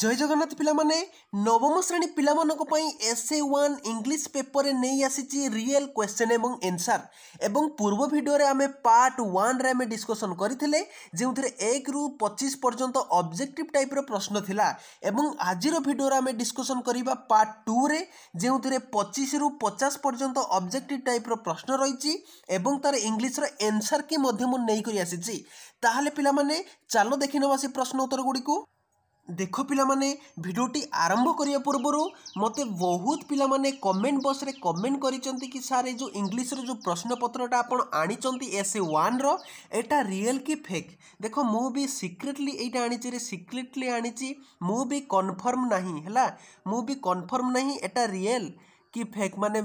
জয় জগন্নাথ ପିଲାମାନେ ନବମ ଶ୍ରେଣୀ ପିଲାମାନଙ୍କ ପାଇଁ ଏସ୍ଏ ୱାନ୍ ଇଂଲିଶ ପେପରରେ ନେଇ ଆସିଛି ରିଏଲ୍ କ୍ୱେଶ୍ଚନ୍ ଏବଂ ଏନ୍ସାର୍ ଏବଂ ପୂର୍ବ ଭିଡ଼ିଓରେ ଆମେ ପାର୍ଟ ୱାନ୍ରେ ଆମେ ଡିସ୍କସନ୍ କରିଥିଲେ ଯେଉଁଥିରେ ଏକରୁ ପଚିଶ ପର୍ଯ୍ୟନ୍ତ ଅବଜେକ୍ଟିଭ୍ ଟାଇପ୍ର ପ୍ରଶ୍ନ ଥିଲା ଏବଂ ଆଜିର ଭିଡ଼ିଓରେ ଆମେ ଡିସ୍କସନ୍ କରିବା ପାର୍ଟ ଟୁରେ ଯେଉଁଥିରେ ପଚିଶରୁ ପଚାଶ ପର୍ଯ୍ୟନ୍ତ ଅବଜେକ୍ଟିଭ୍ ଟାଇପ୍ର ପ୍ରଶ୍ନ ରହିଛି ଏବଂ ତା'ର ଇଂଲିଶର ଏନ୍ସାର୍ କି ମଧ୍ୟ ମୁଁ ନେଇକରି ଆସିଛି ତାହେଲେ ପିଲାମାନେ ଚାଲ ଦେଖିନେବା ସେ ପ୍ରଶ୍ନ ଉତ୍ତର ଗୁଡ଼ିକୁ ଦେଖ ପିଲାମାନେ ଭିଡ଼ିଓଟି ଆରମ୍ଭ କରିବା ପୂର୍ବରୁ ମୋତେ ବହୁତ ପିଲାମାନେ କମେଣ୍ଟ ବକ୍ସରେ କମେଣ୍ଟ କରିଛନ୍ତି କି ସାର୍ ଏ ଯେଉଁ ଇଂଲିଶର ଯେଉଁ ପ୍ରଶ୍ନପତ୍ରଟା ଆପଣ ଆଣିଛନ୍ତି ଏସ୍ ଏ ୱାନ୍ର ଏଇଟା ରିଏଲ୍ କି ଫେକ୍ ଦେଖ ମୁଁ ବି ସିକ୍ରେଟଲି ଏଇଟା ଆଣିଛି ରେ ସିକ୍ରେଟଲି ଆଣିଛି ମୁଁ ବି କନଫର୍ମ ନାହିଁ ହେଲା ମୁଁ ବି କନଫର୍ମ ନାହିଁ ଏଇଟା ରିଏଲ୍ କି ଫେକ୍ ମାନେ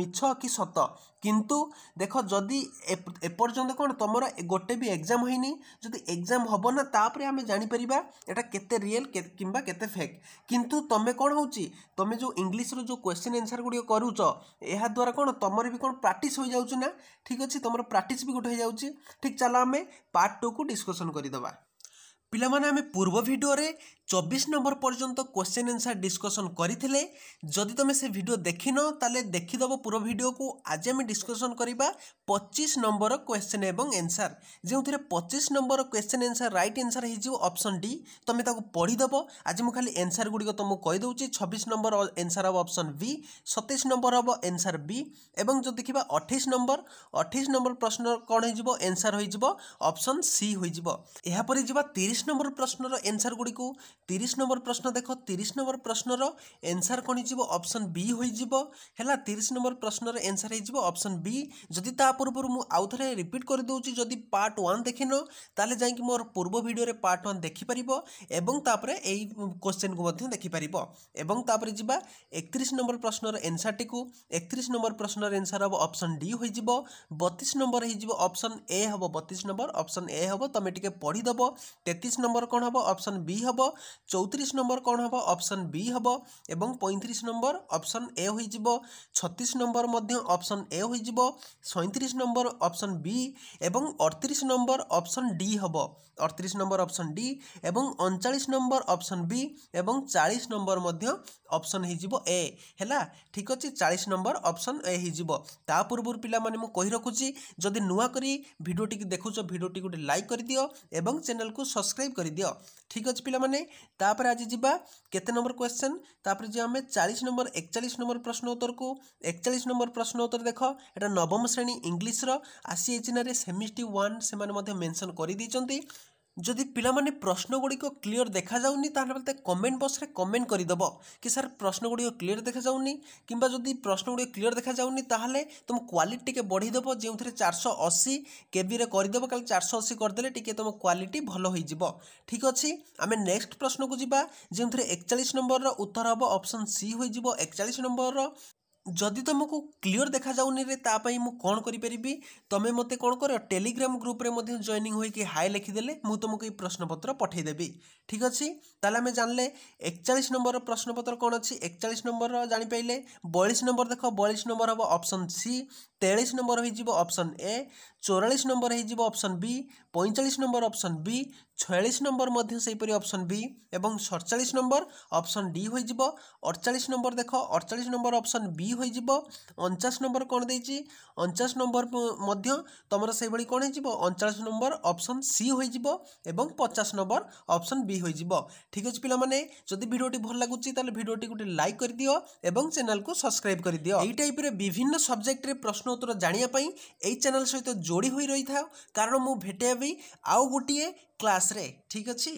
ମିଛ କି ସତ କିନ୍ତୁ ଦେଖ ଯଦି ଏପର୍ଯ୍ୟନ୍ତ କ'ଣ ତୁମର ଗୋଟେ ବି ଏକ୍ଜାମ୍ ହୋଇନି ଯଦି ଏକ୍ଜାମ୍ ହେବ ନା ତାପରେ ଆମେ ଜାଣିପାରିବା ଏଇଟା କେତେ ରିଏଲ୍ କିମ୍ବା କେତେ ଫେକ୍ କିନ୍ତୁ ତୁମେ କ'ଣ ହେଉଛି ତୁମେ ଯେଉଁ ଇଂଲିଶର ଯେଉଁ କ୍ୱେଶ୍ଚିନ୍ ଆନ୍ସର୍ ଗୁଡ଼ିକ କରୁଛ ଏହାଦ୍ୱାରା କ'ଣ ତୁମର ବି କ'ଣ ପ୍ରାକ୍ଟିସ୍ ହୋଇଯାଉଛି ନା ଠିକ୍ ଅଛି ତୁମର ପ୍ରାକ୍ଟିସ୍ ବି ଗୋଟେ ହୋଇଯାଉଛି ଠିକ୍ ଚାଲ ଆମେ ପାର୍ଟ ଟୁକୁ ଡିସ୍କସନ୍ କରିଦେବା ପିଲାମାନେ ଆମେ ପୂର୍ବ ଭିଡ଼ିଓରେ ଚବିଶ ନମ୍ବର ପର୍ଯ୍ୟନ୍ତ କ୍ୱେଶ୍ଚିନ୍ ଆନ୍ସର୍ ଡିସ୍କସନ୍ କରିଥିଲେ ଯଦି ତୁମେ ସେ ଭିଡ଼ିଓ ଦେଖିନ ତାହେଲେ ଦେଖିଦେବ ପୂର୍ବ ଭିଡ଼ିଓକୁ ଆଜି ଆମେ ଡିସ୍କସନ୍ କରିବା ପଚିଶ ନମ୍ବର କ୍ୱେଶ୍ଚିନ୍ ଏବଂ ଆନ୍ସର୍ ଯେଉଁଥିରେ ପଚିଶ number question answer right answer ହେଇଯିବ ଅପସନ୍ ଡି ତୁମେ ତାକୁ ପଢ଼ିଦେବ ଆଜି ମୁଁ ଖାଲି ଆନ୍ସର୍ ଗୁଡ଼ିକ ତୁମକୁ କହିଦେଉଛି ଛବିଶ ନମ୍ବର ଆନ୍ସର୍ ହେବ ଅପସନ୍ ବି ସତେଇଶ ନମ୍ବର ହେବ ଆନ୍ସର୍ ବି ଏବଂ ଯଦି ଦେଖିବା ଅଠେଇଶ ନମ୍ବର ଅଠେଇଶ ନମ୍ବର ପ୍ରଶ୍ନ କ'ଣ ହେଇଯିବ ଆନ୍ସର୍ ହୋଇଯିବ ଅପସନ୍ ସି ହୋଇଯିବ ଏହାପରେ ଯିବା ତିରିଶ তিরিশ নম্বর প্রশ্নর এনসার গুড়ি তিরিশ নম্বর প্রশ্ন দেখ তিরিশ নম্বর প্রশ্নর এনসার কোণ হয়ে অপসন বি হয়ে যাব হল তিরিশ নম্বর প্রশ্নর এনসার হয়ে যাব অপসন বি যদি তা পূর্বর মু আউথরে রিপিট করে দেউছি যদি পার্ট ওয়ান দেখিন তাহলে যাই মোর পূর্ব ভিডিওরে পার্ট ওয়ান দেখিপার এবং তাপরে এই কোশ্চেন কু দেখিপার এবং তাপরে যা একত্রিশ নম্বর প্রশ্নর এনসারটি একত্রিশ নম্বর প্রশ্নর এনসার হব অপসন ডি হয়ে যাব বতিশ নম্বর হয়ে যাব অপসন এ হব বতিশ নম্বর অপসন এ হব তুমি টিকি পড়িদেব তেত্রিশ চৌত্রিশ নম্বর কোণ হব অপশন বি হব চৌত্রিশ নম্বর কোণ হব অপশন বি হব এবং পঁয়ত্রিশ নম্বর অপশন এ হয়ে যাব ছত্রিশ নম্বর মধ্যে অপশন এ হয়ে যাব সৈত্রিশ নম্বর অপশন বি এবং অড়তিশ নম্বর অপশন ডি হব অড়তিশ নম্বর অপশন ডি এবং অনচাশ নম্বর অপশন বি এবং চাশ নম্বর মধ্যে অপশন হয়ে এ হেলা ঠিক আছে চাশ নম্বর অপশন এ হয়ে তা পূর্বর পিলামানে মু কই রাখুছি যদি নূয়া করে ভিডিওটি দেখুছ ভিডিওটি গোটে লাইক করে দিও এবং চ্যানেলকে সবসক্রাইব सब्सक्राइब करदियो ঠিক আছে পিলামানে তাপরে আজ যা কেতে নম্বর কোশ্চেন তাপরে যে আমি চাশ নম্বর একচাশ নম্বর প্রশ্ন উত্তরকু একচাশ নম্বর প্রশ্ন উত্তর দেখ এটা নবম শ্রেণী ইংলিশর আসি যাই না সেমিস্ট্রি ওয়ান সে মেনশন করে দিয়েছেন ଯଦି ପିଲାମାନେ ପ୍ରଶ୍ନଗୁଡ଼ିକ କ୍ଲିଅର୍ ଦେଖାଯାଉନି ତାହେଲେ ମୋତେ କମେଣ୍ଟ ବକ୍ସରେ କମେଣ୍ଟ କରିଦେବ କି ସାର୍ ପ୍ରଶ୍ନଗୁଡ଼ିକ କ୍ଲିଅର୍ ଦେଖାଯାଉନି କିମ୍ବା ଯଦି ପ୍ରଶ୍ନଗୁଡ଼ିକ କ୍ଲିଅର୍ ଦେଖାଯାଉନି ତାହେଲେ ତୁମ କ୍ୱାଲିଟି ଟିକେ ବଢ଼େଇଦେବ ଯେଉଁଥିରେ ଚାରିଶହ ଅଶୀ କେବିରେ କରିଦେବ କାଲି ଚାରିଶହ ଅଶୀ କରିଦେଲେ ଟିକେ ତୁମ କ୍ୱାଲିଟି ଭଲ ହୋଇଯିବ ଠିକ୍ ଅଛି ଆମେ ନେକ୍ସଟ ପ୍ରଶ୍ନକୁ ଯିବା ଯେଉଁଥିରେ ଏକଚାଳିଶ ନମ୍ବରର ଉତ୍ତର ହେବ ଅପସନ୍ ସି ହୋଇଯିବ ଏକଚାଳିଶ ନମ୍ବରର ଯଦି ତୁମକୁ କ୍ଲିଅର୍ ଦେଖାଯାଉନିରେ ତା ପାଇଁ ମୁଁ କ'ଣ କରିପାରିବି ତୁମେ ମୋତେ କ'ଣ କର ଟେଲିଗ୍ରାମ ଗ୍ରୁପରେ ମଧ୍ୟ ଜଏନିଂ ହୋଇକି ହାଇ ଲେଖିଦେଲେ ମୁଁ ତୁମକୁ ଏଇ ପ୍ରଶ୍ନପତ୍ର ପଠାଇଦେବି ଠିକ୍ ଅଛି ତାହେଲେ ଆମେ ଜାଣିଲେ ଏକଚାଳିଶ ନମ୍ବରର ପ୍ରଶ୍ନପତ୍ର କ'ଣ ଅଛି ଏକଚାଳିଶ ନମ୍ବର ଜାଣିପାରିଲେ ବୟାଳିଶ ନମ୍ବର ଦେଖ ବୟାଳିଶ ନମ୍ବର ହେବ ଅପସନ୍ ସି ତେୟାଳିଶ ନମ୍ବର ହୋଇଯିବ ଅପସନ୍ ଏ চৌরাশ নম্বর হয়ে অপশন বি পঁয়চাশ নম্বর অপশন বি ছয়াশ নম্বর মধ্যে সেইপরি অপশন বি এবং সড়চাশ নম্বর অপশন ডি হয়ে অড়চাশ নম্বর দেখ অড়চাশ নম্বর অপশন বি হয়ে অঞ্চাশ নম্বর কোণ দিয়েছি অঞ্চাশ নম্বর মধ্যে তোমার সেইভাবে কোণ হয়ে অঞ্চাশ নম্বর অপশন সি হয়ে এবং পচাশ নম্বর অপশন বি হয়ে ঠিক আছে পিলামানে যদি ভিডিওটি ভাল লাগুচি তাহলে ভিডিওটি গোটে লাইক করে দিও এবং চ্যানেলকে সবসক্রাইব করে দিও এই টাইপের বিভিন্ন সবজেক্টরে প্রশ্ন উত্তর জাঁয়া এই চ্যানেল সহ ଯୋଡ଼ି ହୋଇ ରହିଥାଉ କାରଣ ମୁଁ ଭେଟିବା ପାଇଁ ଆଉ ଗୋଟିଏ କ୍ଲାସ୍ରେ ଠିକ୍ ଅଛି